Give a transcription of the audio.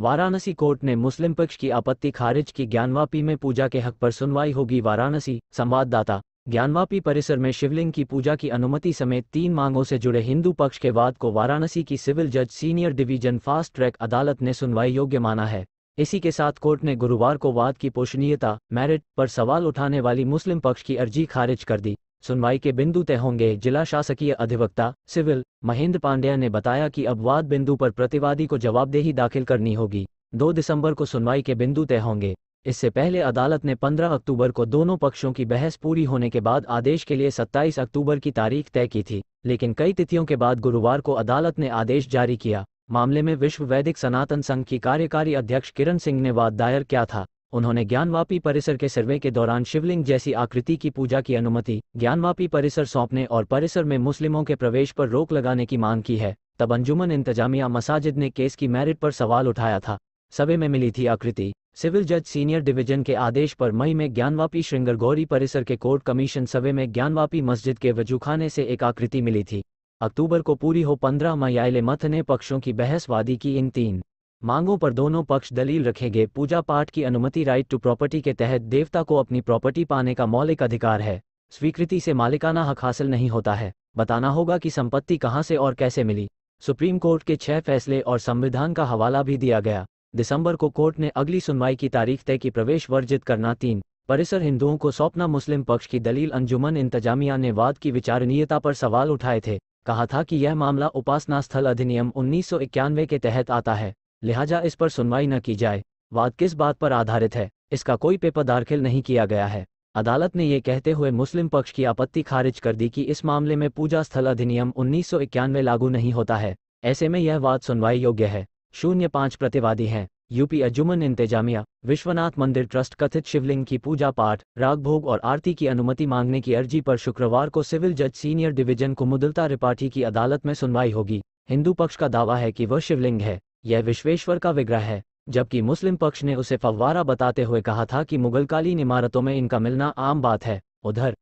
Varanasi court ने मुस्लिम पक्ष की आपत्ति खारिज की ज्ञानवापी में पूजा के हक पर सुनवाई होगी वाराणसी संवाददाता ज्ञानवापी परिसर में शिवलिंग की पूजा की अनुमति समेत तीन मांगों से जुड़े हिंदू पक्ष के वाद को वाराणसी की सिविल जज सीनियर डिवीजन फास्ट ट्रैक अदालत ने सुनवाई योग्य माना है इसी के साथ कोर्ट ने गुरुवार को वाद की पोषणीयता मैरिट पर सवाल उठाने वाली मुस्लिम पक्ष की अर्जी खारिज कर दी सुनवाई के बिंदु तय होंगे जिला शासकीय अधिवक्ता सिविल महेंद्र पांड्या ने बताया कि अब वाद बिंदु पर प्रतिवादी को जवाबदेही दाखिल करनी होगी दो दिसंबर को सुनवाई के बिंदु तय होंगे इससे पहले अदालत ने 15 अक्टूबर को दोनों पक्षों की बहस पूरी होने के बाद आदेश के लिए 27 अक्टूबर की तारीख तय की थी लेकिन कई तिथियों के बाद गुरुवार को अदालत ने आदेश जारी किया मामले में विश्व वैदिक सनातन संघ की कार्यकारी अध्यक्ष किरण सिंह ने वाद दायर किया था उन्होंने ज्ञानवापी परिसर के सर्वे के दौरान शिवलिंग जैसी आकृति की पूजा की अनुमति ज्ञानवापी परिसर सौंपने और परिसर में मुस्लिमों के प्रवेश पर रोक लगाने की मांग की है तब अंजुमन इंतजामिया मसाजिद ने केस की मेरिट पर सवाल उठाया था सवे में मिली थी आकृति सिविल जज सीनियर डिवीजन के आदेश पर मई में ज्ञानवापी श्रृंगरगौरी परिसर के कोर्ट कमीशन सवे में ज्ञानवापी मस्जिद के वजूखाने से एक आकृति मिली थी अक्टूबर को पूरी हो पंद्रह मयाले मथ ने पक्षों की बहसवादी की इन तीन मांगों पर दोनों पक्ष दलील रखेंगे पूजा पाठ की अनुमति राइट टू प्रॉपर्टी के तहत देवता को अपनी प्रॉपर्टी पाने का मौलिक अधिकार है स्वीकृति से मालिकाना हक हासिल नहीं होता है बताना होगा कि संपत्ति कहां से और कैसे मिली सुप्रीम कोर्ट के छह फैसले और संविधान का हवाला भी दिया गया दिसंबर को कोर्ट ने अगली सुनवाई की तारीख तय की प्रवेश वर्जित करना तीन परिसर हिंदुओं को सौंपना मुस्लिम पक्ष की दलील अंजुमन इंतजामिया ने वाद की विचारणीयता पर सवाल उठाए थे कहा था कि यह मामला उपासना स्थल अधिनियम उन्नीस के तहत आता है लिहाजा इस पर सुनवाई न की जाए वाद किस बात पर आधारित है इसका कोई पेपर दाखिल नहीं किया गया है अदालत ने ये कहते हुए मुस्लिम पक्ष की आपत्ति खारिज कर दी कि इस मामले में पूजा स्थल अधिनियम उन्नीस लागू नहीं होता है ऐसे में यह वाद सुनवाई योग्य है शून्य पांच प्रतिवादी हैं यूपी अजुमन इंतजामिया विश्वनाथ मंदिर ट्रस्ट कथित शिवलिंग की पूजा पाठ रागभोग और आरती की अनुमति मांगने की अर्जी पर शुक्रवार को सिविल जज सीनियर डिवीजन मुदलता त्रिपाठी की अदालत में सुनवाई होगी हिंदू पक्ष का दावा है कि वह शिवलिंग है यह विश्वेश्वर का विग्रह है जबकि मुस्लिम पक्ष ने उसे फव्वारा बताते हुए कहा था कि मुगलकालीन इमारतों में इनका मिलना आम बात है उधर